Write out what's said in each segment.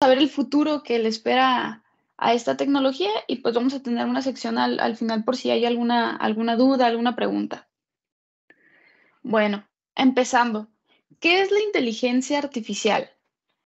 Saber el futuro que le espera a esta tecnología y pues vamos a tener una sección al, al final por si hay alguna, alguna duda, alguna pregunta. Bueno, empezando. ¿Qué es la inteligencia artificial?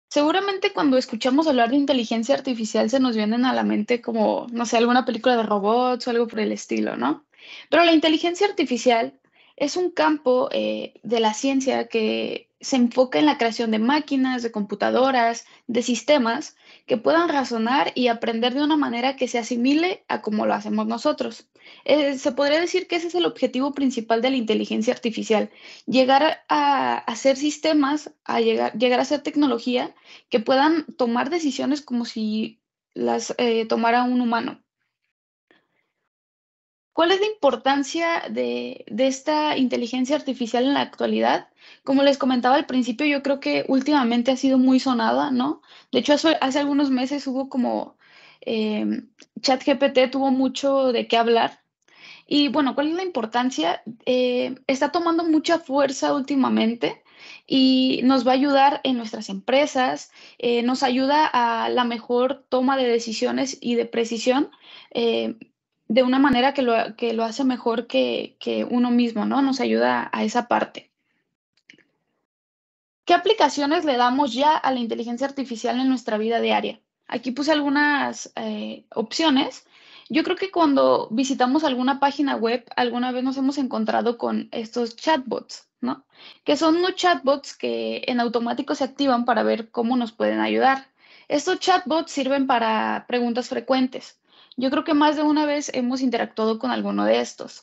Seguramente cuando escuchamos hablar de inteligencia artificial se nos vienen a la mente como, no sé, alguna película de robots o algo por el estilo, ¿no? Pero la inteligencia artificial es un campo eh, de la ciencia que se enfoca en la creación de máquinas, de computadoras, de sistemas que puedan razonar y aprender de una manera que se asimile a como lo hacemos nosotros. Eh, se podría decir que ese es el objetivo principal de la inteligencia artificial, llegar a hacer sistemas, a llegar, a hacer tecnología que puedan tomar decisiones como si las eh, tomara un humano. ¿Cuál es la importancia de, esta inteligencia artificial en la actualidad? Como les comentaba al principio, yo creo que últimamente ha sido muy sonada, ¿no? De hecho, hace, algunos meses hubo como eh, ChatGPT tuvo mucho de qué hablar. Y bueno, ¿cuál es la importancia? Eh, está tomando mucha fuerza últimamente y nos va a ayudar en nuestras empresas, eh, nos ayuda a la mejor toma de decisiones y de precisión. Eh, de una manera que lo, hace mejor que, uno mismo, ¿no? Nos ayuda a esa parte. ¿Qué aplicaciones le damos ya a la inteligencia artificial en nuestra vida diaria? Aquí puse algunas eh, opciones. Yo creo que cuando visitamos alguna página web, alguna vez nos hemos encontrado con estos chatbots, ¿no? Que son unos chatbots que en automático se activan para ver cómo nos pueden ayudar. Estos chatbots sirven para preguntas frecuentes. Yo creo que más de una vez hemos interactuado con alguno de estos.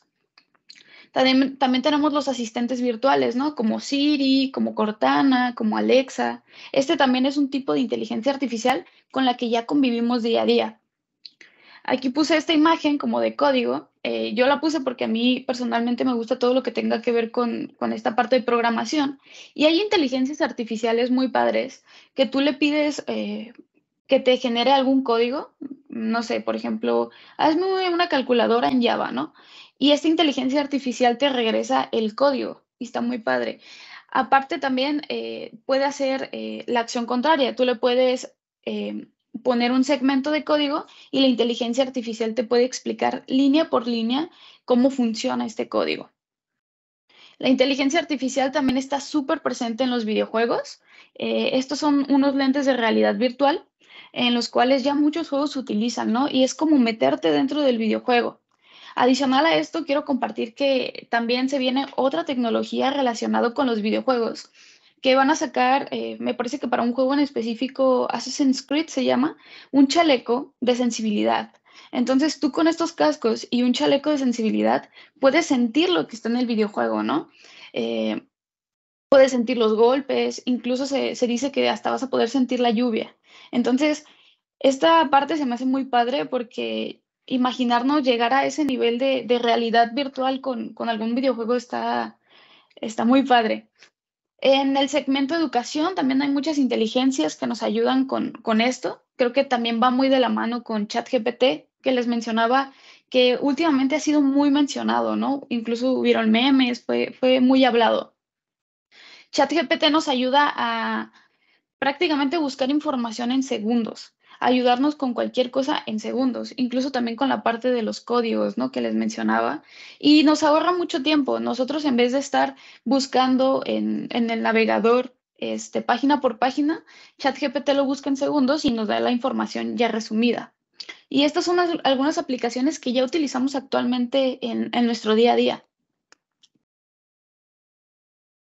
También, también, tenemos los asistentes virtuales, ¿no? Como Siri, como Cortana, como Alexa. Este también es un tipo de inteligencia artificial con la que ya convivimos día a día. Aquí puse esta imagen como de código. Eh, yo la puse porque a mí personalmente me gusta todo lo que tenga que ver con, con esta parte de programación. Y hay inteligencias artificiales muy padres que tú le pides, eh, que te genere algún código, no sé, por ejemplo, hazme una calculadora en Java, ¿no? Y esta inteligencia artificial te regresa el código y está muy padre. Aparte también eh, puede hacer eh, la acción contraria, tú le puedes eh, poner un segmento de código y la inteligencia artificial te puede explicar línea por línea cómo funciona este código. La inteligencia artificial también está súper presente en los videojuegos. estos son unos lentes de realidad virtual en los cuales ya muchos juegos se utilizan, ¿no? Y es como meterte dentro del videojuego. Adicional a esto, quiero compartir que también se viene otra tecnología relacionada con los videojuegos que van a sacar, eh, me parece que para un juego en específico, Assassin's Creed se llama, un chaleco de sensibilidad. Entonces tú con estos cascos y un chaleco de sensibilidad puedes sentir lo que está en el videojuego, ¿no? Eh, puedes sentir los golpes, incluso se dice que hasta vas a poder sentir la lluvia. Entonces, esta parte se me hace muy padre porque imaginarnos llegar a ese nivel de, realidad virtual con, algún videojuego está, está muy padre. En el segmento educación también hay muchas inteligencias que nos ayudan con, esto. Creo que también va muy de la mano con ChatGPT, que les mencionaba, que últimamente ha sido muy mencionado, ¿no? Incluso hubieron memes, fue, fue muy hablado. ChatGPT nos ayuda a, prácticamente buscar información en segundos, ayudarnos con cualquier cosa en segundos, incluso también con la parte de los códigos, ¿no? Que les mencionaba. Y nos ahorra mucho tiempo. Nosotros en vez de estar buscando en, el navegador este, página por página, ChatGPT lo busca en segundos y nos da la información ya resumida. Y estas son algunas aplicaciones que ya utilizamos actualmente en, en nuestro día a día.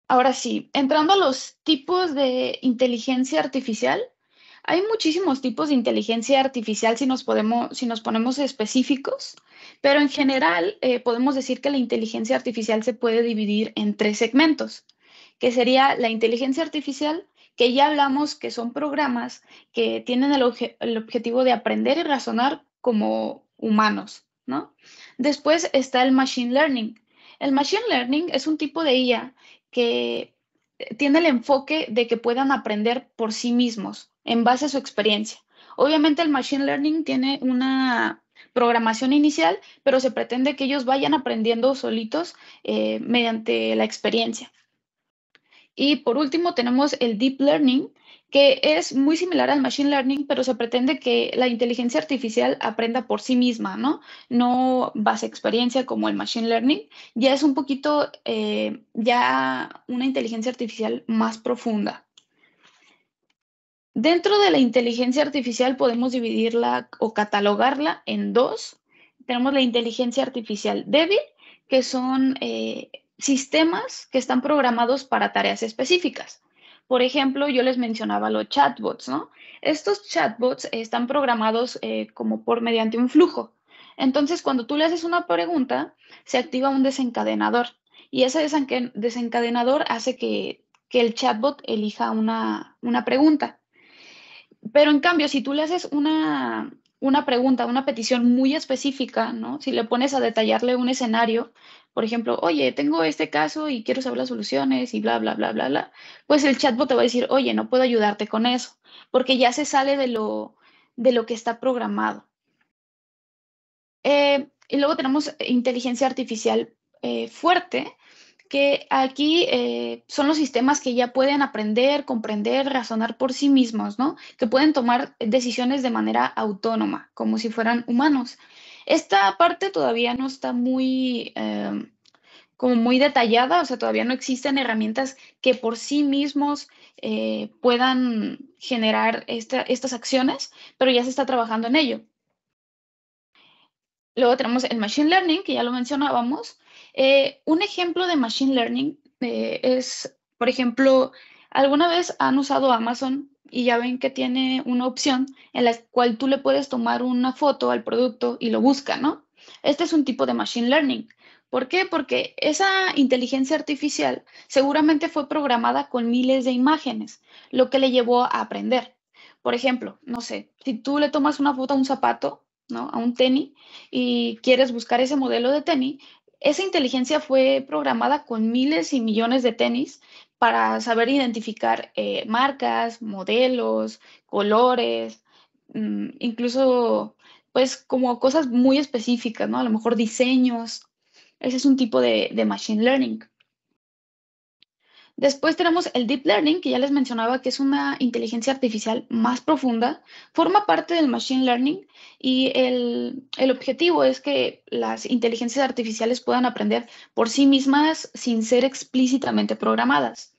Ahora sí, entrando a los tipos de inteligencia artificial, hay muchísimos tipos de inteligencia artificial si nos, ponemos específicos, pero en general eh, podemos decir que la inteligencia artificial se puede dividir en tres segmentos, que sería la inteligencia artificial, que ya hablamos que son programas que tienen el, objetivo de aprender y razonar como humanos, ¿no? Después está el machine learning. El machine learning es un tipo de IA que eh, tiene el enfoque de que puedan aprender por sí mismos en base a su experiencia. Obviamente el Machine Learning tiene una programación inicial, pero se pretende que ellos vayan aprendiendo solitos eh, mediante la experiencia. Y por último tenemos el Deep Learning, que es muy similar al Machine Learning, pero se pretende que la inteligencia artificial aprenda por sí misma, ¿no? No base experiencia como el Machine Learning. Ya es un poquito, eh, ya una inteligencia artificial más profunda. Dentro de la inteligencia artificial podemos dividirla o catalogarla en dos. Tenemos la inteligencia artificial débil, que son eh, sistemas que están programados para tareas específicas. Por ejemplo, yo les mencionaba los chatbots, ¿no? Estos chatbots están programados eh, como por mediante un flujo. Entonces, cuando tú le haces una pregunta, se activa un desencadenador y ese desencadenador hace que, que el chatbot elija una, pregunta. Pero en cambio, si tú le haces una, una pregunta, una petición muy específica, ¿no? Si le pones a detallarle un escenario, por ejemplo, oye, tengo este caso y quiero saber las soluciones y bla, bla, bla, bla, bla, pues el chatbot te va a decir, oye, no puedo ayudarte con eso, porque ya se sale de lo, de lo que está programado. Eh, y luego tenemos eh, inteligencia artificial eh, fuerte, que aquí son los sistemas que ya pueden aprender, comprender, razonar por sí mismos, ¿no? Que pueden tomar decisiones de manera autónoma, como si fueran humanos. Esta parte todavía no está muy, em, como muy detallada, o sea, todavía no existen herramientas que por sí mismos eh, puedan generar estas acciones, pero ya se está trabajando en ello. Luego tenemos el Machine Learning, que ya lo mencionábamos. Eh, un ejemplo de Machine Learning eh, es, por ejemplo, ¿alguna vez han usado Amazon y ya ven que tiene una opción en la cual tú le puedes tomar una foto al producto y lo busca, ¿no? Este es un tipo de machine learning. ¿Por qué? Porque esa inteligencia artificial seguramente fue programada con miles de imágenes, lo que le llevó a aprender. Por ejemplo, no sé, si tú le tomas una foto a un zapato, ¿no? A un tenis y quieres buscar ese modelo de tenis, esa inteligencia fue programada con miles y millones de tenis para saber identificar eh, marcas, modelos, colores, mm, incluso pues como cosas muy específicas, A lo mejor diseños. Ese es un tipo de, Machine Learning. Después tenemos el Deep Learning, que ya les mencionaba que es una inteligencia artificial más profunda, forma parte del Machine Learning y el, objetivo es que las inteligencias artificiales puedan aprender por sí mismas sin ser explícitamente programadas.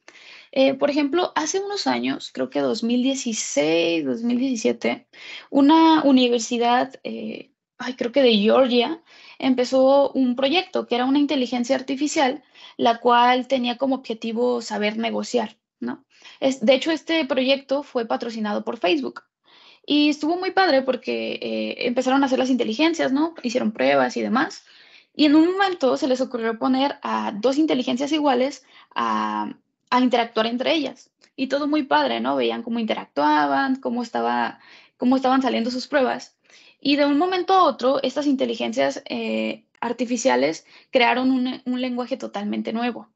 Eh, por ejemplo, hace unos años, creo que 2016, 2017, una universidad, eh, creo que de Georgia, empezó un proyecto que era una inteligencia artificial, la cual tenía como objetivo saber negociar, ¿no? Es, de hecho, este proyecto fue patrocinado por Facebook. Y estuvo muy padre porque eh, empezaron a hacer las inteligencias, ¿no? Hicieron pruebas y demás. Y en un momento se les ocurrió poner a dos inteligencias iguales a a interactuar entre ellas. Y todo muy padre, ¿no? Veían cómo interactuaban, cómo, estaba, cómo estaban saliendo sus pruebas. Y de un momento a otro, estas inteligencias eh, artificiales crearon un, lenguaje totalmente nuevo.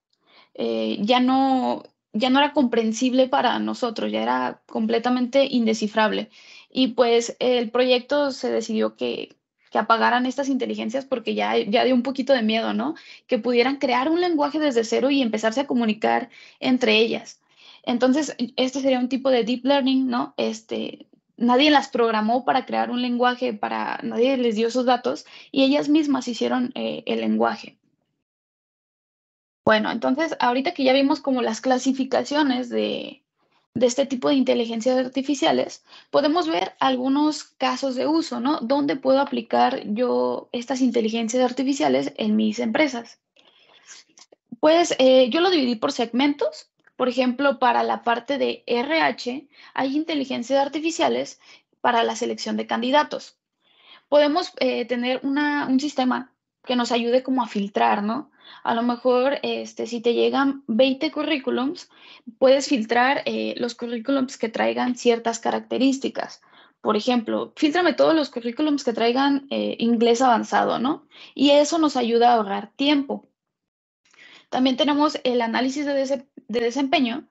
Eh, ya, no, ya no era comprensible para nosotros, ya era completamente indescifrable. Y pues el proyecto se decidió que, que apagaran estas inteligencias porque ya, ya dio un poquito de miedo, ¿no? Que pudieran crear un lenguaje desde cero y empezarse a comunicar entre ellas. Entonces, este sería un tipo de deep learning, ¿no? Este, nadie las programó para crear un lenguaje, para nadie les dio esos datos y ellas mismas hicieron eh, el lenguaje. Bueno, entonces ahorita que ya vimos como las clasificaciones de, de este tipo de inteligencias artificiales, podemos ver algunos casos de uso, ¿no? ¿Dónde puedo aplicar yo estas inteligencias artificiales en mis empresas? Pues eh, yo lo dividí por segmentos. Por ejemplo, para la parte de RH hay inteligencias artificiales para la selección de candidatos. Podemos eh, tener un sistema que nos ayude como a filtrar, ¿no? A lo mejor, este, si te llegan 20 currículums, puedes filtrar eh, los currículums que traigan ciertas características. Por ejemplo, filtrame todos los currículums que traigan eh, inglés avanzado, ¿no? Y eso nos ayuda a ahorrar tiempo. También tenemos el análisis de, desempeño,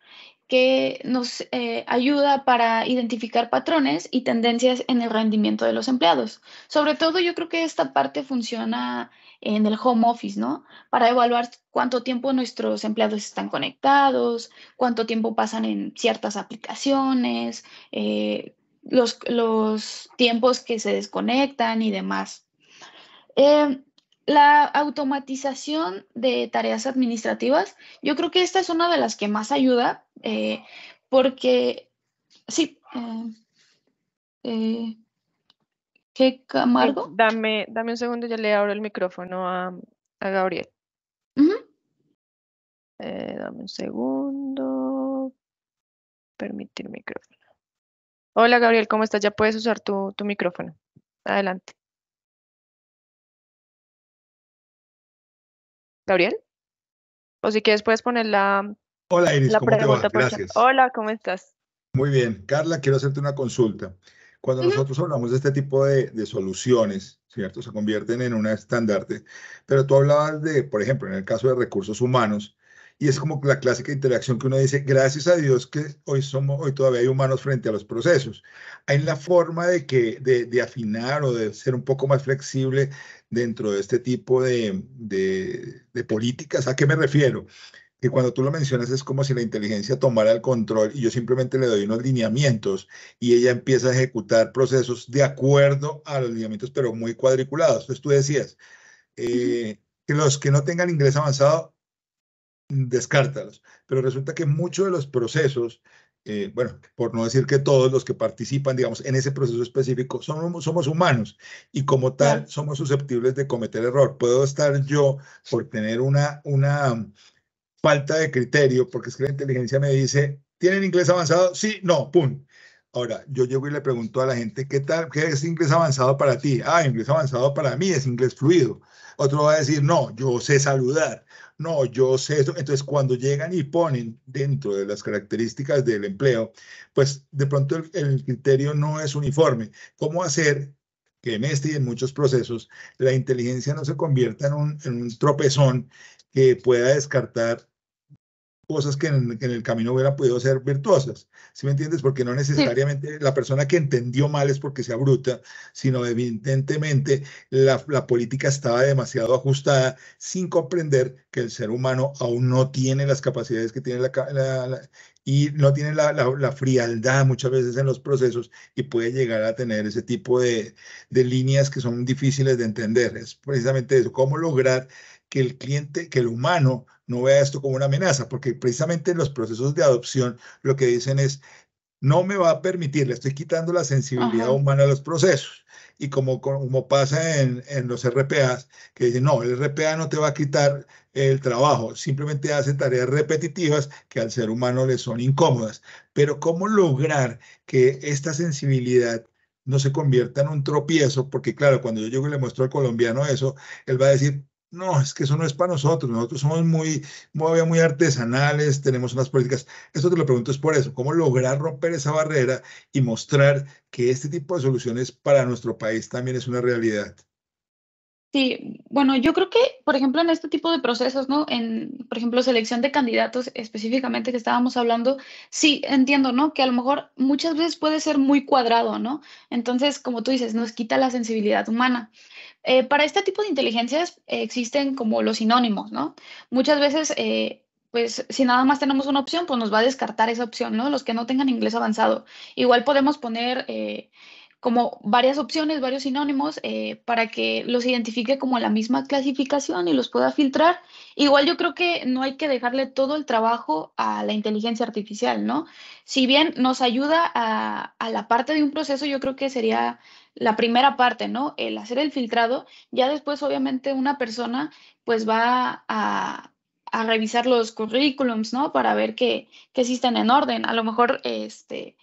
que nos eh, ayuda para identificar patrones y tendencias en el rendimiento de los empleados. Sobre todo yo creo que esta parte funciona en el home office, ¿no? Para evaluar cuánto tiempo nuestros empleados están conectados, cuánto tiempo pasan en ciertas aplicaciones, eh, los, los, tiempos que se desconectan y demás. Eh, la automatización de tareas administrativas, yo creo que esta es una de las que más ayuda, eh, porque sí. Eh, ¿Qué Camargo? Eh, dame, dame un segundo, ya le abro el micrófono a, Gabriel. Eh, dame un segundo. Permitir micrófono. Hola Gabriel, ¿cómo estás? Ya puedes usar tu, tu micrófono. Adelante. Gabriel. O si quieres puedes poner la, Hola Iris, ¿cómo Gracias. Hola, ¿cómo estás? Muy bien. Carla, quiero hacerte una consulta. Cuando nosotros hablamos de este tipo de, soluciones, ¿cierto? Se convierten en una estandarte, pero tú hablabas de, por ejemplo, en el caso de recursos humanos, y es como la clásica interacción que uno dice, gracias a Dios que hoy, somos, hoy todavía hay humanos frente a los procesos. Hay la forma de, que, de, afinar o de ser un poco más flexible dentro de este tipo de, de políticas. ¿A qué me refiero? que cuando tú lo mencionas es como si la inteligencia tomara el control y yo simplemente le doy unos lineamientos y ella empieza a ejecutar procesos de acuerdo a los lineamientos, pero muy cuadriculados. Entonces tú decías, eh, que los que no tengan ingreso avanzado, descártalos. Pero resulta que muchos de los procesos, eh, bueno, por no decir que todos los que participan, digamos, en ese proceso específico, somos, somos humanos y como tal somos susceptibles de cometer error. Puedo estar yo por tener una... una falta de criterio, porque es que la inteligencia me dice, ¿tienen inglés avanzado? Sí, no, pum. Ahora, yo llego y le pregunto a la gente, ¿qué tal? ¿Qué es inglés avanzado para ti? Ah, inglés avanzado para mí es inglés fluido. Otro va a decir, no, yo sé saludar. No, yo sé eso. Entonces, cuando llegan y ponen dentro de las características del empleo, pues de pronto el, criterio no es uniforme. ¿Cómo hacer que en este y en muchos procesos la inteligencia no se convierta en en un tropezón que pueda descartar cosas que en, el camino hubieran podido ser virtuosas. ¿Sí me entiendes? Porque no necesariamente la persona que entendió mal es porque sea bruta, sino evidentemente la, política estaba demasiado ajustada sin comprender que el ser humano aún no tiene las capacidades que tiene la, y no tiene la, frialdad muchas veces en los procesos y puede llegar a tener ese tipo de, de líneas que son difíciles de entender. Es precisamente eso, cómo lograr que el cliente, que el humano no vea esto como una amenaza, porque precisamente en los procesos de adopción lo que dicen es, no me va a permitir, le estoy quitando la sensibilidad humana a los procesos. Y como, como pasa en, en, los RPAs, que dicen, no, el RPA no te va a quitar el trabajo, simplemente hace tareas repetitivas que al ser humano le son incómodas. Pero ¿cómo lograr que esta sensibilidad no se convierta en un tropiezo? Porque claro, cuando yo le muestro al colombiano eso, él va a decir, no, es que eso no es para nosotros, nosotros somos muy, muy, muy artesanales, tenemos unas políticas. Eso te lo pregunto es por eso, ¿cómo lograr romper esa barrera y mostrar que este tipo de soluciones para nuestro país también es una realidad? Sí, bueno, yo creo que, por ejemplo, en este tipo de procesos, ¿no? En, por ejemplo, selección de candidatos específicamente que estábamos hablando, sí, entiendo, ¿no? Que a lo mejor muchas veces puede ser muy cuadrado, ¿no? Entonces, como tú dices, nos quita la sensibilidad humana. Eh, para este tipo de inteligencias eh, existen como los sinónimos, ¿no? Muchas veces, eh, pues si nada más tenemos una opción, pues nos va a descartar esa opción, ¿no? Los que no tengan inglés avanzado. Igual podemos poner como varias opciones, varios sinónimos, eh, para que los identifique como la misma clasificación y los pueda filtrar. Igual yo creo que no hay que dejarle todo el trabajo a la inteligencia artificial, ¿no? Si bien nos ayuda a, la parte de un proceso, yo creo que sería la primera parte, ¿no? El hacer el filtrado, ya después obviamente una persona pues va a, revisar los currículums, ¿no? Para ver que, que en orden. A lo mejor, este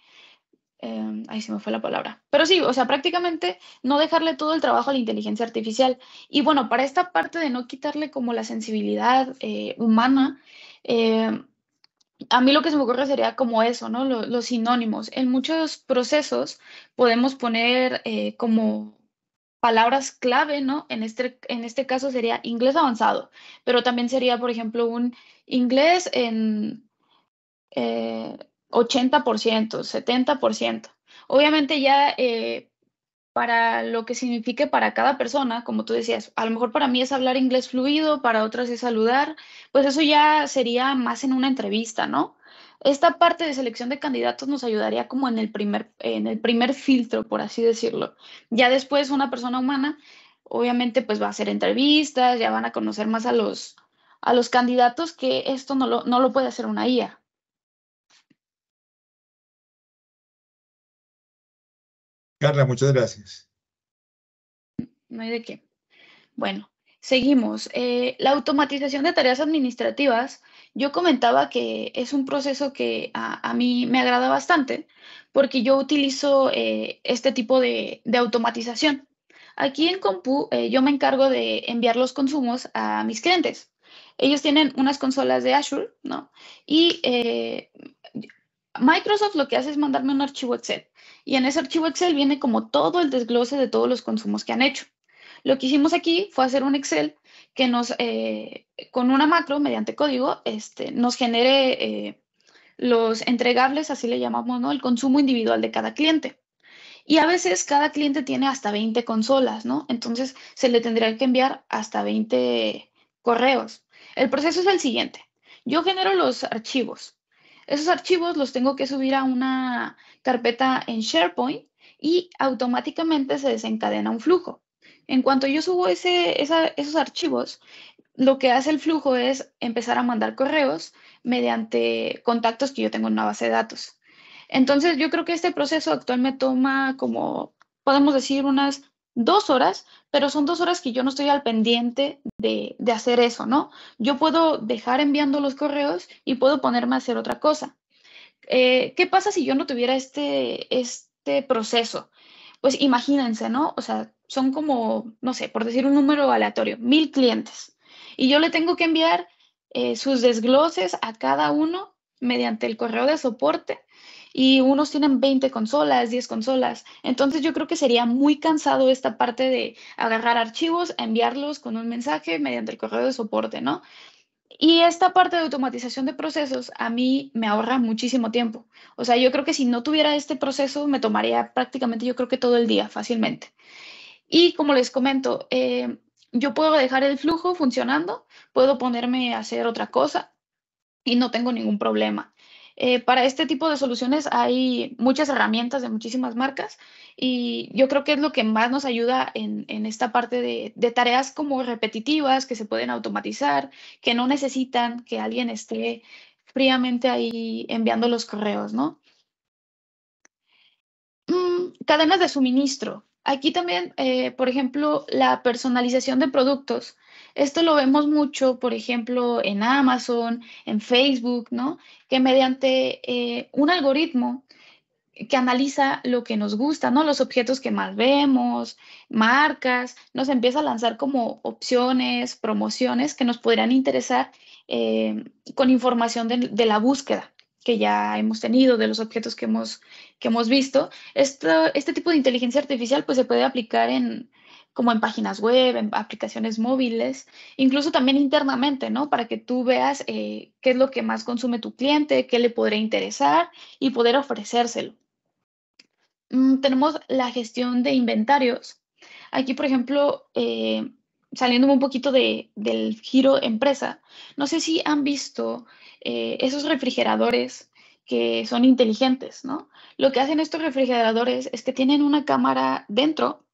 Em, ahí se me fue la palabra. Pero sí, o sea, prácticamente no dejarle todo el trabajo a la inteligencia artificial. Y bueno, para esta parte de no quitarle como la sensibilidad eh, humana, em, a mí lo que se me ocurre sería como eso, ¿no? los sinónimos. En muchos procesos podemos poner eh, como palabras clave, ¿no? En este, en este caso sería inglés avanzado, pero también sería, por ejemplo, un inglés en... Eh, 80%, 70%. Obviamente ya eh, para lo que signifique para cada persona, como tú decías, a lo mejor para mí es hablar inglés fluido, para otras es saludar, pues eso ya sería más en una entrevista, ¿no? Esta parte de selección de candidatos nos ayudaría como en el primer, en el primer filtro, por así decirlo. Ya después una persona humana, obviamente, pues va a hacer entrevistas, ya van a conocer más a los, a los candidatos, que esto no lo, no lo puede hacer una IA. muchas gracias. No hay de qué. Bueno, seguimos. Eh, la automatización de tareas administrativas, yo comentaba que es un proceso que a, mí me agrada bastante porque yo utilizo eh, este tipo de, automatización. Aquí en Compu eh, yo me encargo de enviar los consumos a mis clientes ellos tienen unas consolas de Azure, ¿no? Y Microsoft lo que hace es mandarme un archivo Excel y en ese archivo Excel viene como todo el desglose de todos los consumos que han hecho. Lo que hicimos aquí fue hacer un Excel que nos, eh, con una macro mediante código, este, nos genere eh, los entregables, así le llamamos, ¿no? El consumo individual de cada cliente. Y a veces cada cliente tiene hasta 20 consolas, ¿no? Entonces se le tendría que enviar hasta 20 correos. El proceso es el siguiente. Yo genero los archivos, esos archivos los tengo que subir a una carpeta en SharePoint y automáticamente se desencadena un flujo. En cuanto yo subo ese, esos archivos, lo que hace el flujo es empezar a mandar correos mediante contactos que yo tengo en una base de datos. Entonces, yo creo que este proceso actual me toma como, podemos decir, unas dos horas, pero son dos horas que yo no estoy al pendiente de, hacer eso, ¿no? Yo puedo dejar enviando los correos y puedo ponerme a hacer otra cosa. Eh, ¿Qué pasa si yo no tuviera este, este proceso? Pues imagínense, ¿no? O sea, son como, no sé, por decir un número aleatorio, mil clientes. Y yo le tengo que enviar eh, sus desgloses a cada uno mediante el correo de soporte y unos tienen 20 consolas, 10 consolas. Entonces yo creo que sería muy cansado esta parte de agarrar archivos, enviarlos con un mensaje mediante el correo de soporte, ¿no? Y esta parte de automatización de procesos a mí me ahorra muchísimo tiempo. O sea, yo creo que si no tuviera este proceso me tomaría prácticamente yo creo que todo el día fácilmente. Y como les comento, eh, yo puedo dejar el flujo funcionando, puedo ponerme a hacer otra cosa y no tengo ningún problema. Eh, para este tipo de soluciones hay muchas herramientas de muchísimas marcas y yo creo que es lo que más nos ayuda en, esta parte de, tareas como repetitivas que se pueden automatizar, que no necesitan que alguien esté fríamente ahí enviando los correos, ¿no? Mm, cadenas de suministro. Aquí también, eh, por ejemplo, la personalización de productos esto lo vemos mucho, por ejemplo, en Amazon, en Facebook, ¿no? Que mediante eh, un algoritmo que analiza lo que nos gusta, ¿no? Los objetos que más vemos, marcas, nos empieza a lanzar como opciones, promociones que nos podrían interesar eh, con información de, la búsqueda que ya hemos tenido, de los objetos que hemos, que hemos visto. Esto, este tipo de inteligencia artificial pues se puede aplicar en, como en páginas web, en aplicaciones móviles, incluso también internamente, ¿no? Para que tú veas eh, qué es lo que más consume tu cliente, qué le podría interesar y poder ofrecérselo. Mm, tenemos la gestión de inventarios. Aquí, por ejemplo, saliendo eh, saliéndome un poquito del giro empresa, no sé si han visto eh, esos refrigeradores que son inteligentes, ¿no? Lo que hacen estos refrigeradores es que tienen una cámara dentro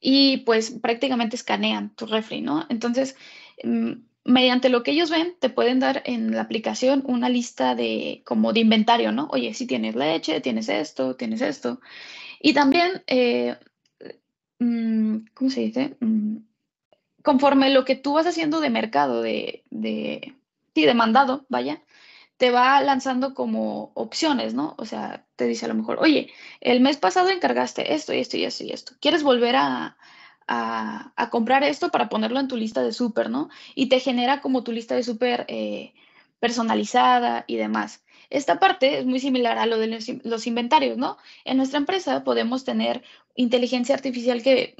y pues prácticamente escanean tu refri, ¿no? Entonces, mm, mediante lo que ellos ven, te pueden dar en la aplicación una lista de como de inventario, ¿no? Oye, si tienes leche, tienes esto, tienes esto. Y también, eh, mm, ¿cómo se dice? Mm, conforme lo que tú vas haciendo de mercado, de, de, sí, de mandado, vaya, te va lanzando como opciones, ¿no? O sea, te dice a lo mejor, oye, el mes pasado encargaste esto y esto y esto y esto. ¿Quieres volver a, comprar esto para ponerlo en tu lista de súper, ¿no? Y te genera como tu lista de súper eh, personalizada y demás. Esta parte es muy similar a lo de los, inventarios, ¿no? En nuestra empresa podemos tener inteligencia artificial que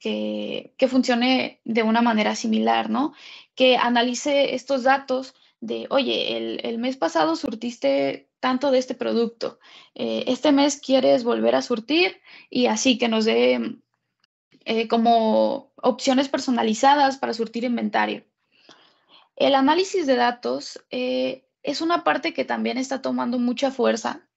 que, que, funcione de una manera similar, ¿no? Que analice estos datos de, oye, el, mes pasado surtiste tanto de este producto, eh, este mes quieres volver a surtir y así que nos dé eh, como opciones personalizadas para surtir inventario. El análisis de datos eh, es una parte que también está tomando mucha fuerza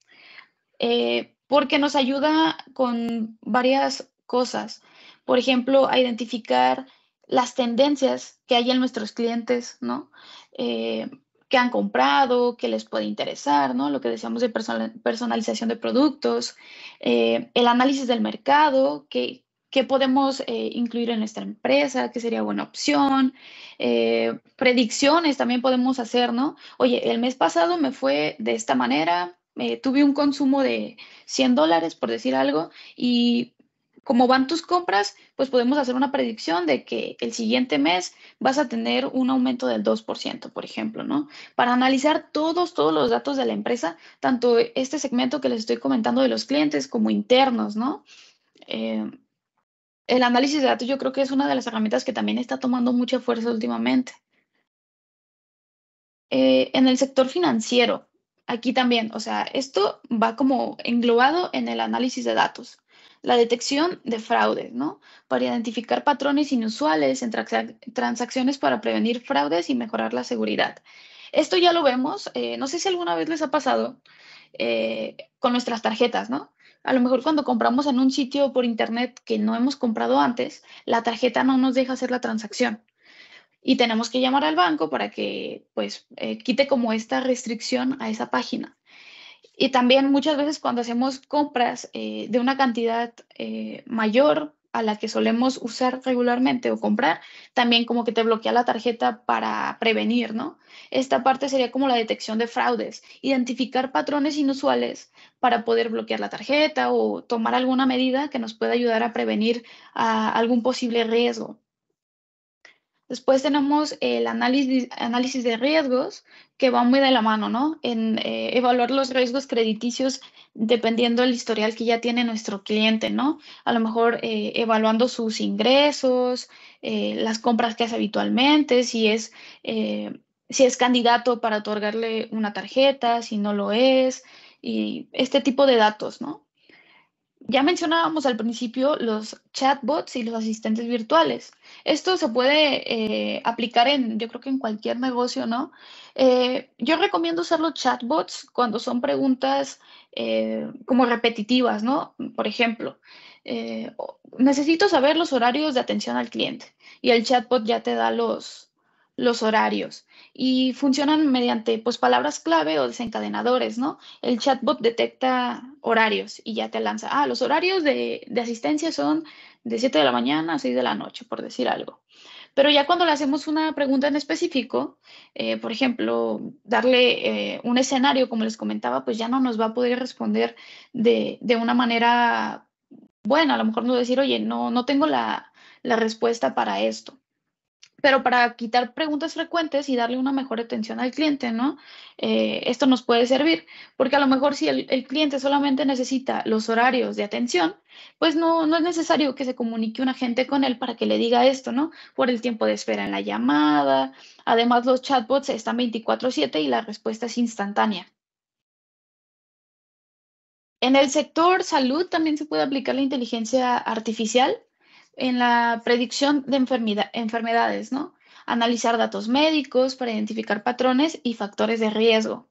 porque nos ayuda con varias cosas. Por ejemplo, a identificar las tendencias que hay en nuestros clientes, ¿no? Eh, que han comprado, que les puede interesar, ¿no? Lo que decíamos de personalización de productos, eh, el análisis del mercado, ¿Qué podemos eh, incluir en nuestra empresa, ¿Qué sería buena opción, eh, predicciones también podemos hacer, ¿no? Oye, el mes pasado me fue de esta manera, tuve un consumo de 100 dólares, por decir algo, y cómo van tus compras, pues podemos hacer una predicción de que el siguiente mes vas a tener un aumento del 2%, por ejemplo, ¿no? Para analizar todos, todos los datos de la empresa, tanto este segmento que les estoy comentando de los clientes como internos, ¿no? Eh, el análisis de datos yo creo que es una de las herramientas que también está tomando mucha fuerza últimamente. Eh, en el sector financiero, aquí también, o sea, esto va como englobado en el análisis de datos la detección de fraudes, ¿no? Para identificar patrones inusuales en transacciones para prevenir fraudes y mejorar la seguridad. Esto ya lo vemos, eh, no sé si alguna vez les ha pasado eh, con nuestras tarjetas, ¿no? A lo mejor cuando compramos en un sitio por internet que no hemos comprado antes, la tarjeta no nos deja hacer la transacción y tenemos que llamar al banco para que pues eh, quite como esta restricción a esa página. Y también muchas veces cuando hacemos compras eh, de una cantidad eh, mayor a la que solemos usar regularmente o comprar, también como que te bloquea la tarjeta para prevenir, ¿no? Esta parte sería como la detección de fraudes, identificar patrones inusuales para poder bloquear la tarjeta o tomar alguna medida que nos pueda ayudar a prevenir a ah, algún posible riesgo. Después tenemos el análisis, análisis de riesgos, que va muy de la mano, ¿no? En eh, evaluar los riesgos crediticios dependiendo del historial que ya tiene nuestro cliente, ¿no? A lo mejor eh, evaluando sus ingresos, eh, las compras que hace habitualmente, si es, si es candidato para otorgarle una tarjeta, si no lo es, y este tipo de datos, ¿no? Ya mencionábamos al principio los chatbots y los asistentes virtuales. Esto se puede eh, aplicar en, yo creo que en cualquier negocio, ¿no? Eh, yo recomiendo usar los chatbots cuando son preguntas eh, como repetitivas, ¿no? Por ejemplo, necesito saber los horarios de atención al cliente y el chatbot ya te da los, los horarios y funcionan mediante pues palabras clave o desencadenadores, ¿no? El chatbot detecta horarios y ya te lanza, ah, los horarios de, asistencia son de 7 de la mañana a 6 de la noche, por decir algo. Pero ya cuando le hacemos una pregunta en específico, eh, por ejemplo, darle eh, un escenario, como les comentaba, pues ya no nos va a poder responder de, una manera buena. A lo mejor no decir, oye, no, no tengo la respuesta para esto pero para quitar preguntas frecuentes y darle una mejor atención al cliente, ¿no? Eh, esto nos puede servir, porque a lo mejor si el, cliente solamente necesita los horarios de atención, pues no, no es necesario que se comunique un agente con él para que le diga esto, ¿no? Por el tiempo de espera en la llamada. Además, los chatbots están 24/7 y la respuesta es instantánea. En el sector salud también se puede aplicar la inteligencia artificial en la predicción de enfermedad, enfermedades, ¿no? Analizar datos médicos para identificar patrones y factores de riesgo.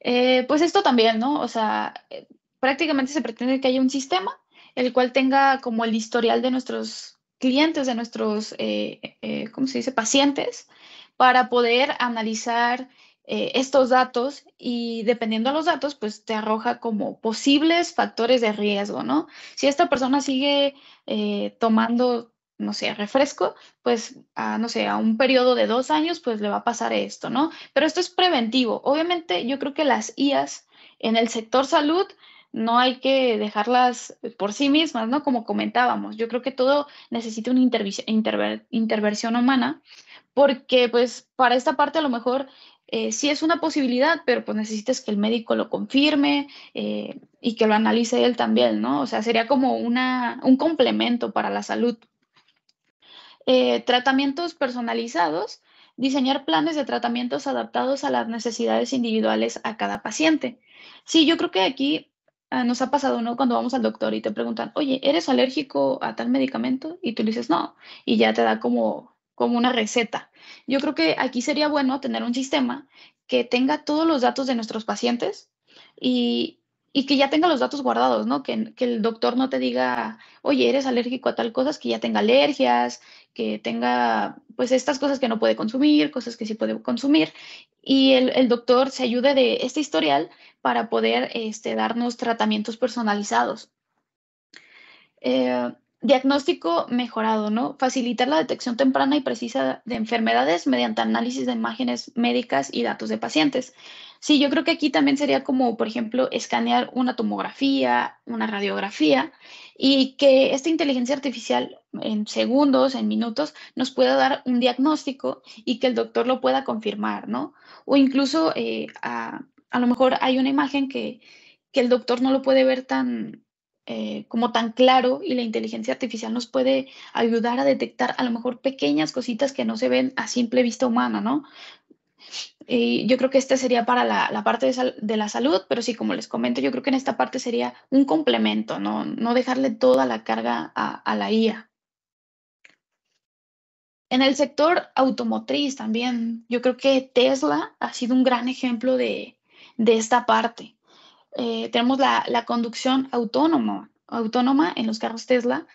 Eh, pues esto también, ¿no? O sea, eh, prácticamente se pretende que haya un sistema el cual tenga como el historial de nuestros clientes, de nuestros, eh, ¿cómo se dice?, pacientes, para poder analizar eh, estos datos y dependiendo de los datos, pues te arroja como posibles factores de riesgo, ¿no? Si esta persona sigue eh, tomando, no sé, refresco, pues, a, no sé, a un periodo de dos años, pues le va a pasar esto, ¿no? Pero esto es preventivo. Obviamente, yo creo que las IAS en el sector salud, no hay que dejarlas por sí mismas, ¿no? Como comentábamos, yo creo que todo necesita una intervención humana, porque pues para esta parte a lo mejor eh, sí es una posibilidad, pero pues necesitas que el médico lo confirme eh, y que lo analice él también, ¿no? O sea, sería como una, un complemento para la salud. Eh, tratamientos personalizados, diseñar planes de tratamientos adaptados a las necesidades individuales a cada paciente. Sí, yo creo que aquí ah, nos ha pasado, ¿no? Cuando vamos al doctor y te preguntan, oye, ¿eres alérgico a tal medicamento? Y tú le dices, no, y ya te da como como una receta. Yo creo que aquí sería bueno tener un sistema que tenga todos los datos de nuestros pacientes y, que ya tenga los datos guardados, ¿no? Que, el doctor no te diga, oye, eres alérgico a tal cosa, que ya tenga alergias, que tenga, pues, estas cosas que no puede consumir, cosas que sí puede consumir. Y el, doctor se ayude de este historial para poder este, darnos tratamientos personalizados. Eh, Diagnóstico mejorado, ¿no? Facilitar la detección temprana y precisa de enfermedades mediante análisis de imágenes médicas y datos de pacientes. Sí, yo creo que aquí también sería como, por ejemplo, escanear una tomografía, una radiografía y que esta inteligencia artificial en segundos, en minutos, nos pueda dar un diagnóstico y que el doctor lo pueda confirmar, ¿no? O incluso eh, a, lo mejor hay una imagen que, que el doctor no lo puede ver tan, eh, como tan claro y la inteligencia artificial nos puede ayudar a detectar a lo mejor pequeñas cositas que no se ven a simple vista humana, ¿no? Y yo creo que esta sería para la, parte de, la salud, pero sí, como les comento, yo creo que en esta parte sería un complemento, no, dejarle toda la carga a, la IA. En el sector automotriz también, yo creo que Tesla ha sido un gran ejemplo de esta parte. Eh, tenemos la, conducción autónoma, autónoma en los carros Tesla.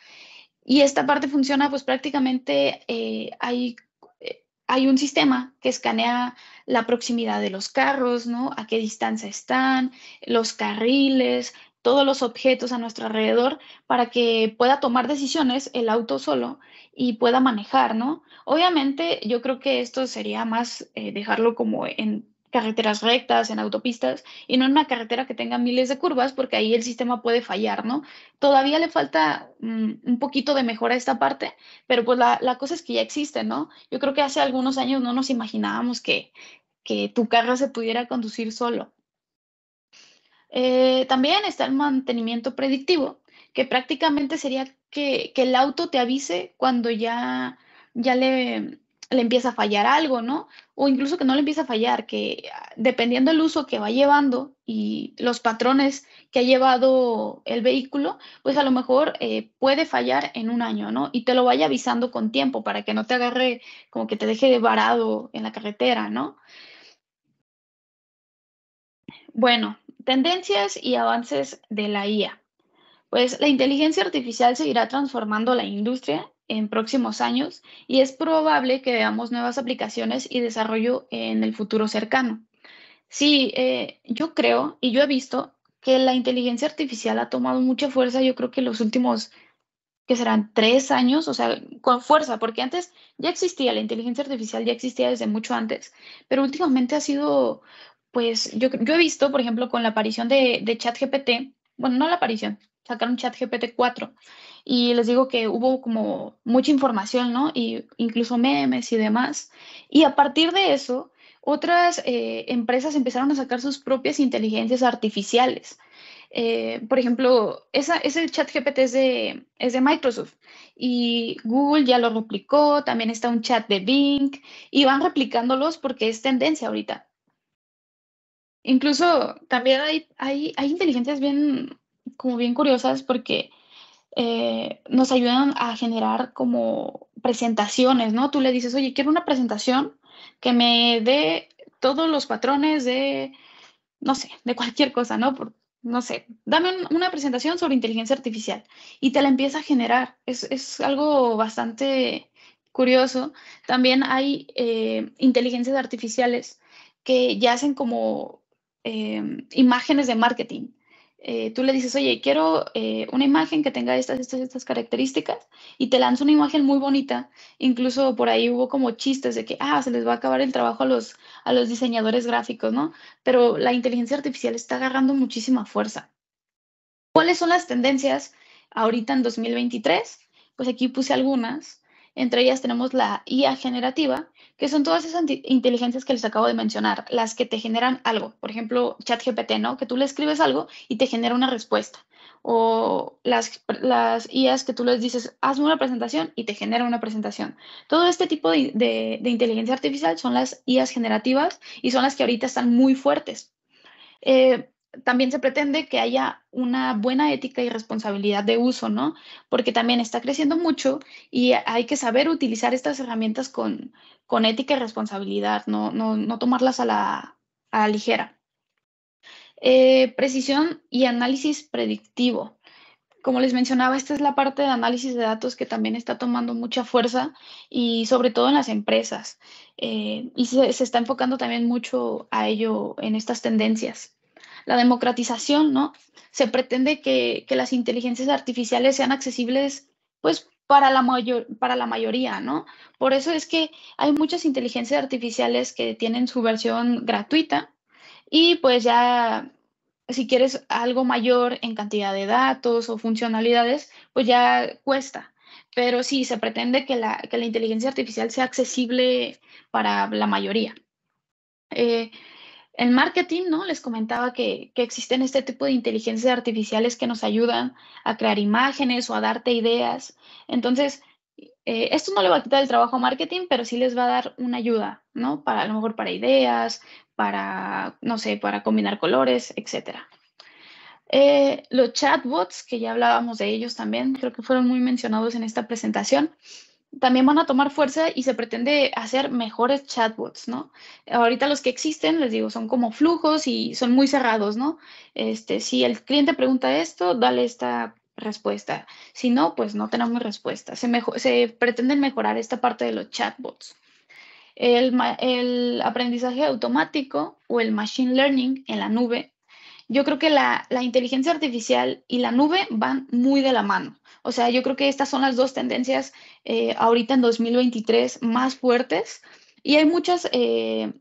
Y esta parte funciona, pues prácticamente eh, hay, eh, hay un sistema que escanea la proximidad de los carros, ¿no? A qué distancia están, los carriles, todos los objetos a nuestro alrededor para que pueda tomar decisiones el auto solo y pueda manejar, ¿no? Obviamente yo creo que esto sería más dejarlo como en carreteras rectas, en autopistas, y no en una carretera que tenga miles de curvas, porque ahí el sistema puede fallar, ¿no? Todavía le falta mm, un poquito de mejora a esta parte, pero pues la, cosa es que ya existe, ¿no? Yo creo que hace algunos años no nos imaginábamos que, que tu carro se pudiera conducir solo. Eh, también está el mantenimiento predictivo, que prácticamente sería que, el auto te avise cuando ya, ya le, le empieza a fallar algo, ¿no? o incluso que no le empiece a fallar, que dependiendo del uso que va llevando y los patrones que ha llevado el vehículo, pues a lo mejor eh, puede fallar en un año, ¿no? Y te lo vaya avisando con tiempo para que no te agarre como que te deje varado en la carretera, ¿no? Bueno, tendencias y avances de la IA. Pues la inteligencia artificial seguirá transformando la industria en próximos años y es probable que veamos nuevas aplicaciones y desarrollo en el futuro cercano. Sí, eh, yo creo y yo he visto que la inteligencia artificial ha tomado mucha fuerza, yo creo que los últimos, que serán tres años, o sea, con fuerza, porque antes ya existía, la inteligencia artificial ya existía desde mucho antes, pero últimamente ha sido, pues, yo, he visto, por ejemplo, con la aparición de, de ChatGPT, bueno, no la aparición, sacaron ChatGPT 4 y les digo que hubo como mucha información, ¿no? Y incluso memes y demás. Y a partir de eso, otras eh, empresas empezaron a sacar sus propias inteligencias artificiales. Eh, por ejemplo, esa, ese chat GPT es de, es de Microsoft y Google ya lo replicó, también está un chat de Bing y van replicándolos porque es tendencia ahorita. Incluso también hay, hay, hay inteligencias bien, como bien curiosas porque eh, nos ayudan a generar como presentaciones, ¿no? Tú le dices, oye, quiero una presentación que me dé todos los patrones de, no sé, de cualquier cosa, ¿no? Por, no sé, dame una presentación sobre inteligencia artificial y te la empieza a generar. Es, algo bastante curioso. También hay eh, inteligencias artificiales que ya hacen como eh, imágenes de marketing. Eh, tú le dices, oye, quiero eh, una imagen que tenga estas, estas, estas características, y te lanzo una imagen muy bonita. Incluso por ahí hubo como chistes de que, ah, se les va a acabar el trabajo a los, a los diseñadores gráficos, ¿no? Pero la inteligencia artificial está agarrando muchísima fuerza. ¿Cuáles son las tendencias ahorita en 2023? Pues aquí puse algunas. Entre ellas tenemos la IA generativa, que son todas esas inteligencias que les acabo de mencionar, las que te generan algo. Por ejemplo, ChatGPT, ¿no? Que tú le escribes algo y te genera una respuesta. O las, las IAs que tú les dices, hazme una presentación y te genera una presentación. Todo este tipo de, inteligencia artificial son las IAs generativas y son las que ahorita están muy fuertes. Eh, también se pretende que haya una buena ética y responsabilidad de uso, ¿no? Porque también está creciendo mucho y hay que saber utilizar estas herramientas con, ética y responsabilidad, no, no, tomarlas a la, ligera. Eh, precisión y análisis predictivo. Como les mencionaba, esta es la parte de análisis de datos que también está tomando mucha fuerza y sobre todo en las empresas. Eh, y se está enfocando también mucho a ello en estas tendencias la democratización, ¿no? Se pretende que, las inteligencias artificiales sean accesibles, pues, para la, mayor, para la mayoría, ¿no? Por eso es que hay muchas inteligencias artificiales que tienen su versión gratuita y pues ya, si quieres algo mayor en cantidad de datos o funcionalidades, pues ya cuesta. Pero sí, se pretende que la, inteligencia artificial sea accesible para la mayoría. Eh, el marketing, ¿no? Les comentaba que, existen este tipo de inteligencias artificiales que nos ayudan a crear imágenes o a darte ideas. Entonces, eh, esto no le va a quitar el trabajo a marketing, pero sí les va a dar una ayuda, ¿no? Para a lo mejor para ideas, para, no sé, para combinar colores, etcétera. Eh, los chatbots, que ya hablábamos de ellos también, creo que fueron muy mencionados en esta presentación, también van a tomar fuerza y se pretende hacer mejores chatbots, ¿no? Ahorita los que existen, les digo, son como flujos y son muy cerrados, ¿no? Este, si el cliente pregunta esto, dale esta respuesta. Si no, pues no tenemos respuesta. Se, mejor, se pretenden mejorar esta parte de los chatbots. El, el aprendizaje automático o el machine learning en la nube yo creo que la, inteligencia artificial y la nube van muy de la mano. O sea, yo creo que estas son las dos tendencias eh, ahorita en 2023 más fuertes y hay muchas, eh,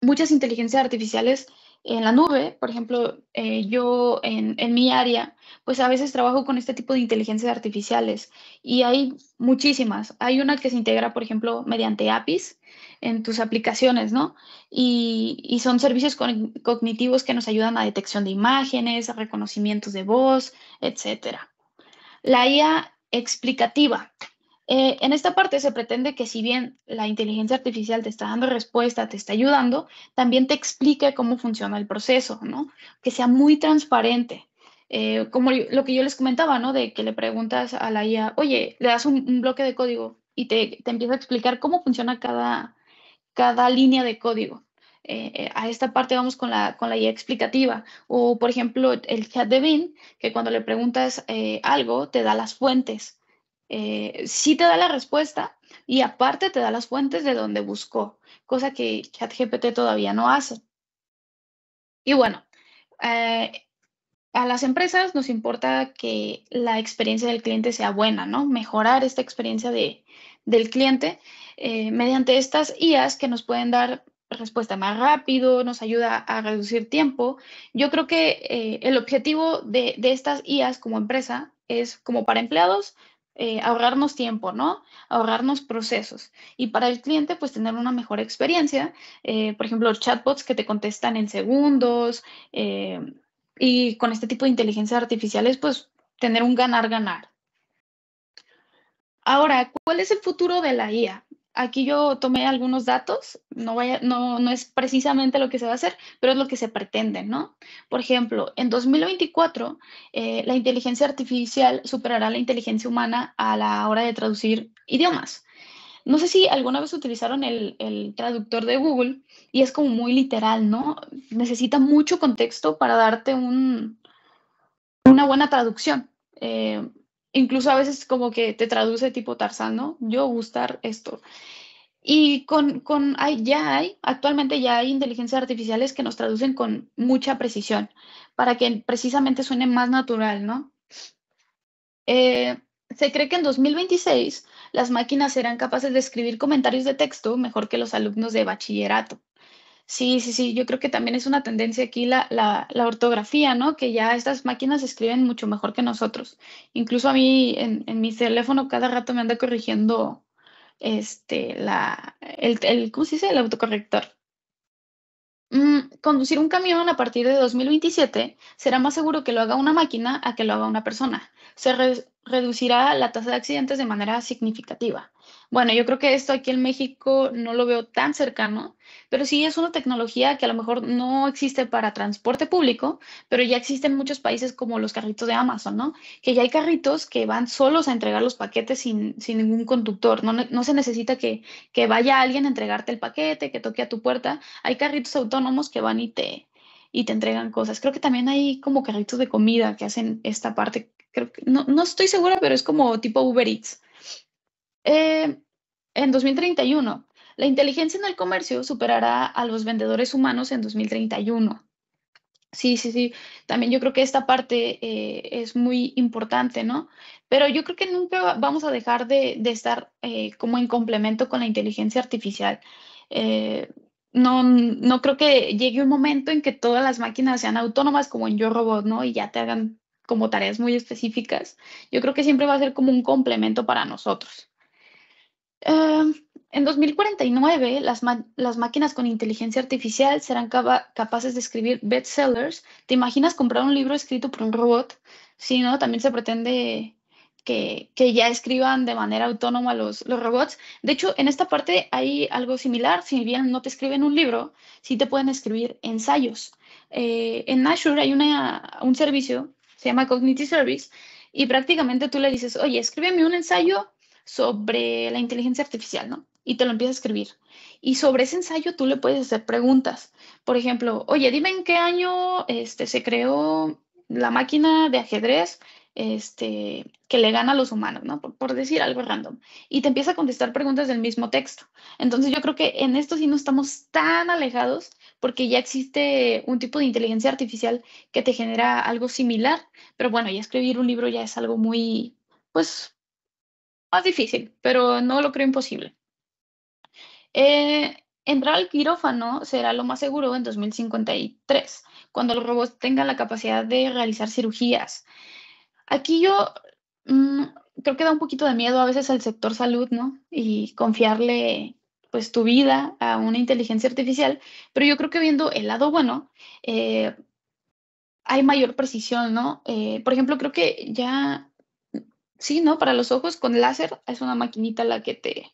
muchas inteligencias artificiales en la nube, por ejemplo, eh, yo en, mi área, pues a veces trabajo con este tipo de inteligencias artificiales y hay muchísimas. Hay una que se integra, por ejemplo, mediante APIs en tus aplicaciones, ¿no? Y, son servicios cognitivos que nos ayudan a detección de imágenes, a reconocimientos de voz, etc. La IA explicativa eh, en esta parte se pretende que si bien la inteligencia artificial te está dando respuesta, te está ayudando, también te explique cómo funciona el proceso, ¿no? Que sea muy transparente. Eh, como lo que yo les comentaba, ¿no? De que le preguntas a la IA, oye, le das un, bloque de código y te, empieza a explicar cómo funciona cada, línea de código. Eh, a esta parte vamos con la, con la IA explicativa. O, por ejemplo, el chat de Bing, que cuando le preguntas algo, te da las fuentes eh, sí te da la respuesta y aparte te da las fuentes de donde buscó, cosa que ChatGPT todavía no hace. Y bueno, eh, a las empresas nos importa que la experiencia del cliente sea buena, ¿no? Mejorar esta experiencia del cliente eh, mediante estas IAs que nos pueden dar respuesta más rápido, nos ayuda a reducir tiempo. Yo creo que eh, el objetivo de, de, estas IAs como empresa es, como para empleados, eh, ahorrarnos tiempo, ¿no? Ahorrarnos procesos. Y para el cliente, pues tener una mejor experiencia. Eh, por ejemplo, chatbots que te contestan en segundos. Eh, y con este tipo de inteligencias artificiales, pues tener un ganar-ganar. Ahora, ¿cuál es el futuro de la IA? aquí yo tomé algunos datos, no, vaya, no, es precisamente lo que se va a hacer, pero es lo que se pretende, ¿no? Por ejemplo, en 2024, eh, la inteligencia artificial superará la inteligencia humana a la hora de traducir idiomas. No sé si alguna vez utilizaron el, traductor de Google y es como muy literal, ¿no? Necesita mucho contexto para darte una buena traducción. Eh, incluso a veces como que te traduce tipo Tarzán, ¿no? Yo gustar esto. Y con, ya hay, actualmente ya hay inteligencias artificiales que nos traducen con mucha precisión, para que precisamente suene más natural, ¿no? Eh, se cree que en 2026 las máquinas serán capaces de escribir comentarios de texto mejor que los alumnos de bachillerato. Sí, sí, sí, yo creo que también es una tendencia aquí la, la, ortografía, ¿no? Que ya estas máquinas escriben mucho mejor que nosotros. Incluso a mí en, mi teléfono cada rato me anda corrigiendo este, la, el, el ¿cómo se dice? El autocorrector. Mm, conducir un camión a partir de 2027 será más seguro que lo haga una máquina a que lo haga una persona. Se reducirá la tasa de accidentes de manera significativa. Bueno, yo creo que esto aquí en México no lo veo tan cercano, pero sí es una tecnología que a lo mejor no existe para transporte público, pero ya existen muchos países como los carritos de Amazon, ¿no? Que ya hay carritos que van solos a entregar los paquetes sin, ningún conductor, no, se necesita que, que vaya alguien a entregarte el paquete, que toque a tu puerta, hay carritos autónomos que van y te, y te entregan cosas. Creo que también hay como carritos de comida que hacen esta parte. Creo que, no, no estoy segura, pero es como tipo Uber Eats. Eh, en 2031, la inteligencia en el comercio superará a los vendedores humanos en 2031. Sí, sí, sí. También yo creo que esta parte eh, es muy importante, ¿no? Pero yo creo que nunca vamos a dejar de, estar eh, como en complemento con la inteligencia artificial. Eh, no, no creo que llegue un momento en que todas las máquinas sean autónomas como en Yo Robot, ¿no? Y ya te hagan como tareas muy específicas. Yo creo que siempre va a ser como un complemento para nosotros. Em, en 2049, las, máquinas con inteligencia artificial serán capaces de escribir bestsellers. ¿Te imaginas comprar un libro escrito por un robot? Si ¿no? También se pretende que, ya escriban de manera autónoma los, robots. De hecho, en esta parte hay algo similar. Si bien no te escriben un libro, sí te pueden escribir ensayos. Eh, en Azure hay un servicio, se llama Cognitive Service, y prácticamente tú le dices, oye, escríbeme un ensayo sobre la inteligencia artificial, ¿no? Y te lo empieza a escribir. Y sobre ese ensayo tú le puedes hacer preguntas. Por ejemplo, oye, dime en qué año este, se creó la máquina de ajedrez este, que le gana a los humanos, ¿no? Por, decir algo random. Y te empieza a contestar preguntas del mismo texto. Entonces yo creo que en esto sí no estamos tan alejados porque ya existe un tipo de inteligencia artificial que te genera algo similar. Pero bueno, ya escribir un libro ya es algo muy, pues, más difícil, pero no lo creo imposible. Eh, entrar al quirófano será lo más seguro en 2053, cuando los robots tengan la capacidad de realizar cirugías. Aquí yo mm, creo que da un poquito de miedo a veces al sector salud, ¿no? Y confiarle pues tu vida a una inteligencia artificial, pero yo creo que viendo el lado bueno, eh, hay mayor precisión, ¿no? Eh, por ejemplo, creo que ya sí, ¿no? Para los ojos con láser es una maquinita la que te,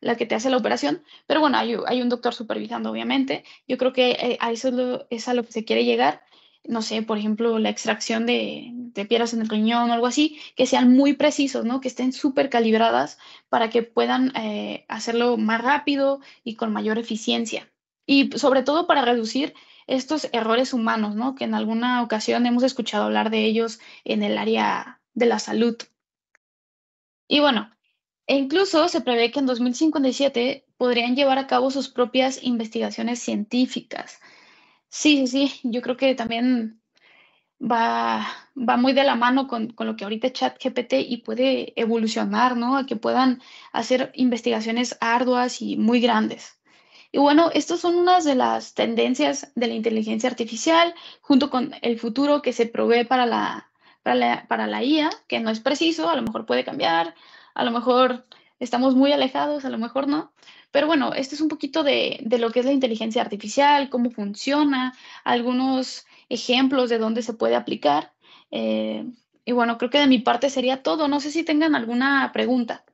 la que te hace la operación, pero bueno, hay, un doctor supervisando, obviamente. Yo creo que eh, a eso es, a lo que se quiere llegar. No sé, por ejemplo, la extracción de, de piedras en el riñón o algo así, que sean muy precisos, ¿no? Que estén súper calibradas para que puedan eh, hacerlo más rápido y con mayor eficiencia. Y sobre todo para reducir estos errores humanos, ¿no? Que en alguna ocasión hemos escuchado hablar de ellos en el área de la salud. Y bueno, e incluso se prevé que en 2057 podrían llevar a cabo sus propias investigaciones científicas. Sí, sí, yo creo que también va, va muy de la mano con, con lo que ahorita ChatGPT y puede evolucionar, ¿no? A que puedan hacer investigaciones arduas y muy grandes. Y bueno, estas son unas de las tendencias de la inteligencia artificial junto con el futuro que se provee para la para la, para IA, que no es preciso, a lo mejor puede cambiar, a lo mejor estamos muy alejados, a lo mejor no. Pero bueno, este es un poquito de, lo que es la inteligencia artificial, cómo funciona, algunos ejemplos de dónde se puede aplicar. Eh, y bueno, creo que de mi parte sería todo. No sé si tengan alguna pregunta.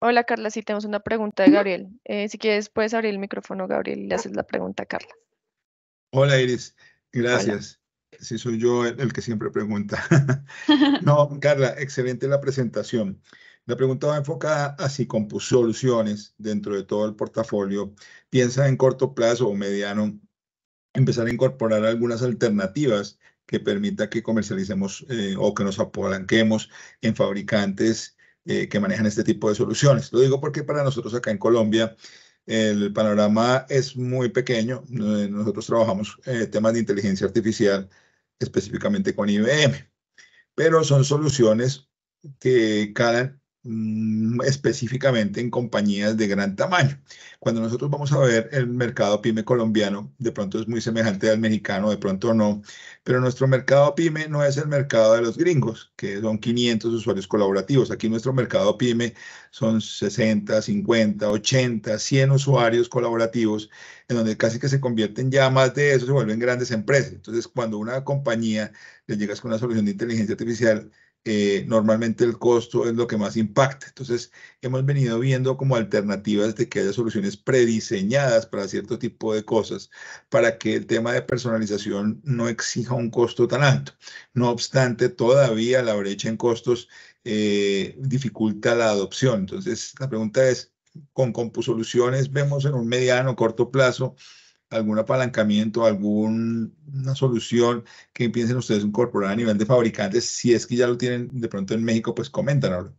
Hola Carla, sí tenemos una pregunta de Gabriel. Eh, si quieres, puedes abrir el micrófono, Gabriel, y le haces la pregunta a Carla. Hola Iris, gracias. Si soy yo el, que siempre pregunta. no, Carla, excelente la presentación. La pregunta va enfocada a si con soluciones dentro de todo el portafolio piensa en corto plazo o mediano empezar a incorporar algunas alternativas que permita que comercialicemos eh, o que nos apalanquemos en fabricantes eh, que manejan este tipo de soluciones. Lo digo porque para nosotros acá en Colombia el panorama es muy pequeño. Eh, nosotros trabajamos eh, temas de inteligencia artificial específicamente con IBM, pero son soluciones que cada Mm, específicamente en compañías de gran tamaño. Cuando nosotros vamos a ver el mercado pyme colombiano, de pronto es muy semejante al mexicano, de pronto no, pero nuestro mercado pyme no es el mercado de los gringos, que son 500 usuarios colaborativos. Aquí nuestro mercado pyme son 60, 50, 80, 100 usuarios colaborativos, en donde casi que se convierten ya más de eso, se vuelven grandes empresas. Entonces, cuando una compañía le llegas con una solución de inteligencia artificial, eh, normalmente el costo es lo que más impacta. Entonces, hemos venido viendo como alternativas de que haya soluciones prediseñadas para cierto tipo de cosas, para que el tema de personalización no exija un costo tan alto. No obstante, todavía la brecha en costos eh, dificulta la adopción. Entonces, la pregunta es, con CompuSoluciones vemos en un mediano, corto plazo algún apalancamiento, alguna solución que piensen ustedes incorporar a nivel de fabricantes, si es que ya lo tienen de pronto en México, pues comentan ahora.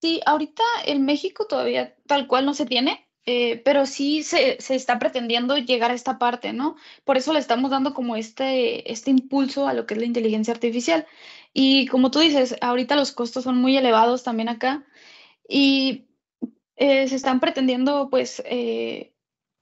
Sí, ahorita en México todavía tal cual no se tiene, eh, pero sí se, se, está pretendiendo llegar a esta parte, ¿no? Por eso le estamos dando como este, este impulso a lo que es la inteligencia artificial. Y como tú dices, ahorita los costos son muy elevados también acá y eh, se están pretendiendo pues... Eh,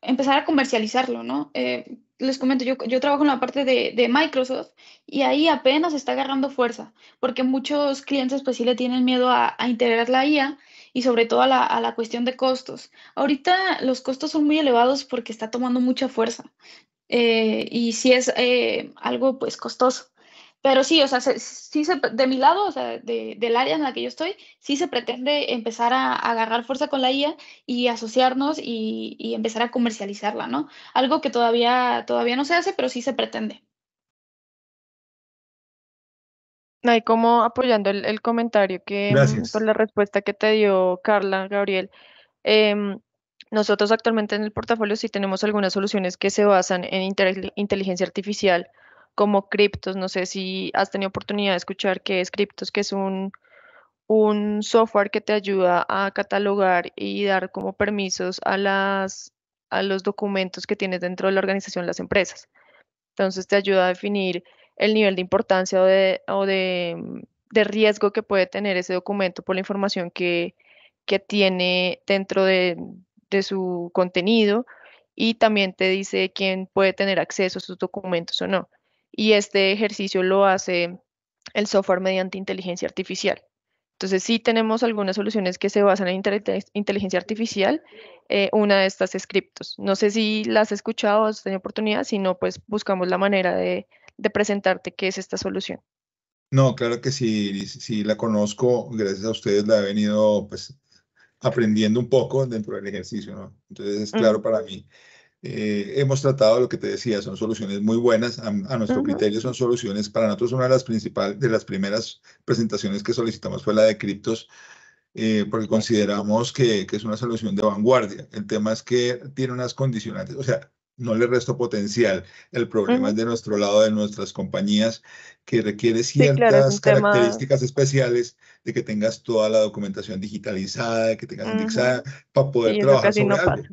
empezar a comercializarlo, ¿no? Eh, les comento, yo, yo, trabajo en la parte de, Microsoft y ahí apenas está agarrando fuerza, porque muchos clientes pues sí le tienen miedo a, integrar la IA y sobre todo a la, cuestión de costos. Ahorita los costos son muy elevados porque está tomando mucha fuerza eh, y si es eh, algo pues costoso. Pero sí, o sea, sí se, de mi lado, o sea, de, del área en la que yo estoy, sí se pretende empezar a, agarrar fuerza con la IA y asociarnos y, y, empezar a comercializarla, ¿no? Algo que todavía, todavía no se hace, pero sí se pretende. Y como apoyando el, el comentario que mm, Gracias. por la respuesta que te dio Carla, Gabriel. Em, nosotros actualmente en el portafolio sí tenemos algunas soluciones que se basan en inteligencia artificial como criptos No sé si has tenido oportunidad de escuchar qué es Cryptos, que es un, un software que te ayuda a catalogar y dar como permisos a, las, a los documentos que tienes dentro de la organización las empresas. Entonces te ayuda a definir el nivel de importancia o de, mm, riesgo que puede tener ese documento por la información que, tiene dentro de, de, su contenido y también te dice quién puede tener acceso a sus documentos o no y este ejercicio lo hace el software mediante inteligencia artificial. Entonces sí tenemos algunas soluciones que se basan en inteligencia artificial, eh, una de estas es No sé si las has escuchado, has oportunidad, si no, pues buscamos la manera de, presentarte qué es esta solución. No, claro que sí, sí la conozco, gracias a ustedes la he venido pues aprendiendo un poco dentro del ejercicio, ¿no? Entonces es mm. claro para mí. Eh, hemos tratado lo que te decía, son soluciones muy buenas, a, nuestro criterio son soluciones, para nosotros una de las principales, de las primeras presentaciones que solicitamos fue la de criptos, eh, porque consideramos que, que, es una solución de vanguardia. El tema es que tiene unas condicionantes, o sea, no le resto potencial. El problema es de nuestro lado, de nuestras compañías, que requiere ciertas características especiales de que tengas toda la documentación digitalizada, de que tengas indexada para poder trabajar sobre algo.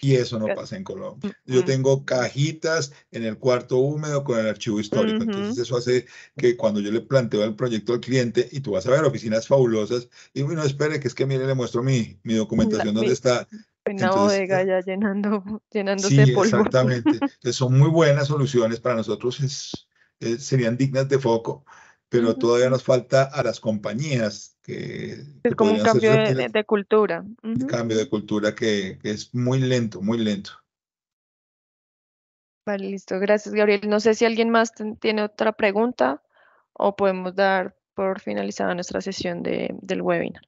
Y eso no pasa en Colombia. Yo tengo cajitas en el cuarto húmedo con el archivo histórico. Entonces eso hace que cuando yo le planteo el proyecto al cliente y tú vas a ver oficinas fabulosas y bueno, espere que es que mire, le muestro mi, mi documentación, donde dónde está una bodega ya llenando, llenándose de polvo. Exactamente. son muy buenas soluciones para nosotros, eh, serían dignas de foco, pero todavía nos falta a las compañías que... Es como un cambio de, cultura. Un cambio de cultura que, que es muy lento, muy lento. Vale, listo. Gracias, Gabriel. No sé si alguien más tiene otra pregunta o podemos dar por finalizada nuestra sesión de, del webinar.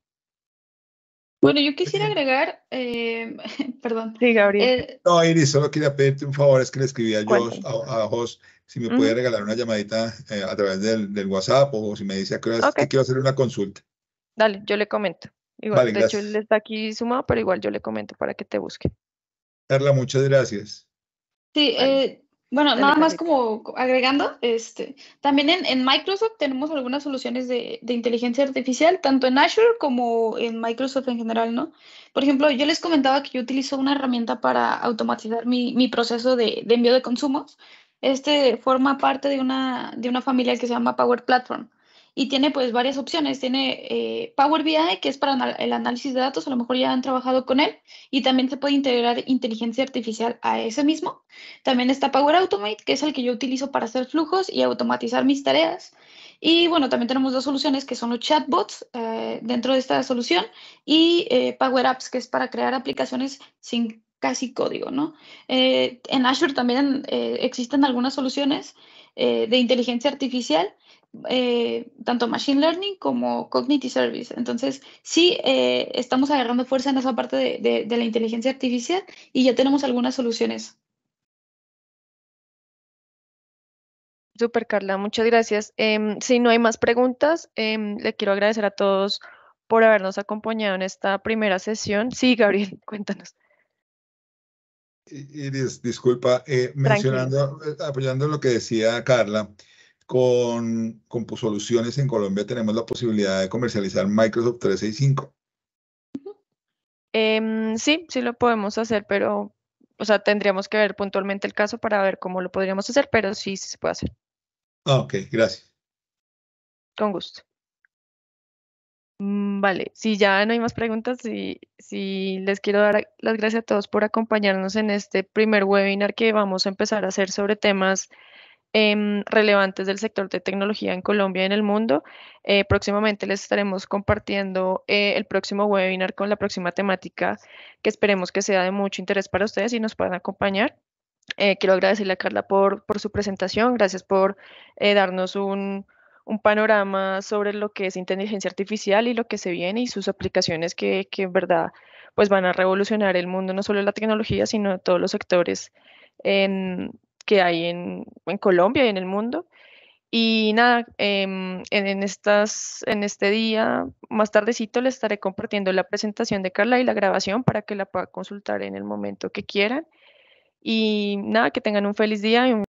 Bueno, yo quisiera agregar, eh, perdón. Sí, Gabriel. Eh, no, Iris, solo quería pedirte un favor, es que le escribía a Jos, a, Jos, si me puede regalar una llamadita eh, a través del, WhatsApp o si me dice a que quiero hacer una consulta. Dale, yo le comento. Igual, de hecho, él está aquí sumado, pero igual yo le comento para que te busque. Carla, muchas gracias. Sí, eh. Bueno, nada más como agregando, este, también en, Microsoft tenemos algunas soluciones de, inteligencia artificial, tanto en Azure como en Microsoft en general, ¿no? Por ejemplo, yo les comentaba que yo utilizo una herramienta para automatizar mi, proceso de, envío de consumos. Este forma parte de una, de una familia que se llama Power Platform y tiene pues varias opciones. Tiene eh, Power BI, que es para el análisis de datos, a lo mejor ya han trabajado con él, y también se puede integrar inteligencia artificial a ese mismo. También está Power Automate, que es el que yo utilizo para hacer flujos y automatizar mis tareas. Y bueno, también tenemos dos soluciones que son los chatbots eh, dentro de esta solución y eh, Power Apps, que es para crear aplicaciones sin casi código, ¿no? en Azure también existen algunas soluciones de inteligencia artificial eh, tanto Machine Learning como Cognitive Service. Entonces, sí, eh, estamos agarrando fuerza en esa parte de, la inteligencia artificial y ya tenemos algunas soluciones. Super, Carla, muchas gracias. Em, si no hay más preguntas, em, le quiero agradecer a todos por habernos acompañado en esta primera sesión. Sí, Gabriel, cuéntanos. disculpa, eh, mencionando, apoyando lo que decía Carla, con, con Soluciones en Colombia tenemos la posibilidad de comercializar Microsoft 365. Em, sí, sí lo podemos hacer, pero, o sea, tendríamos que ver puntualmente el caso para ver cómo lo podríamos hacer, pero sí, se puede hacer. Ah, ok, gracias. Con gusto. Mm, vale, si ya no hay más preguntas, si les quiero dar las gracias a todos por acompañarnos en este primer webinar que vamos a empezar a hacer sobre temas Em, relevantes del sector de tecnología en Colombia y en el mundo. Eh, próximamente les estaremos compartiendo eh, el próximo webinar con la próxima temática que esperemos que sea de mucho interés para ustedes y nos puedan acompañar. Eh, quiero agradecerle a Carla por, su presentación, gracias por darnos un, panorama sobre lo que es inteligencia artificial y lo que se viene y sus aplicaciones que, en verdad pues van a revolucionar el mundo, no solo la tecnología, sino todos los sectores en, que hay en, Colombia y en el mundo. Y nada, em, en, estas, en este día, más tardecito, les estaré compartiendo la presentación de Carla y la grabación para que la puedan consultar en el momento que quieran. Y nada, que tengan un feliz día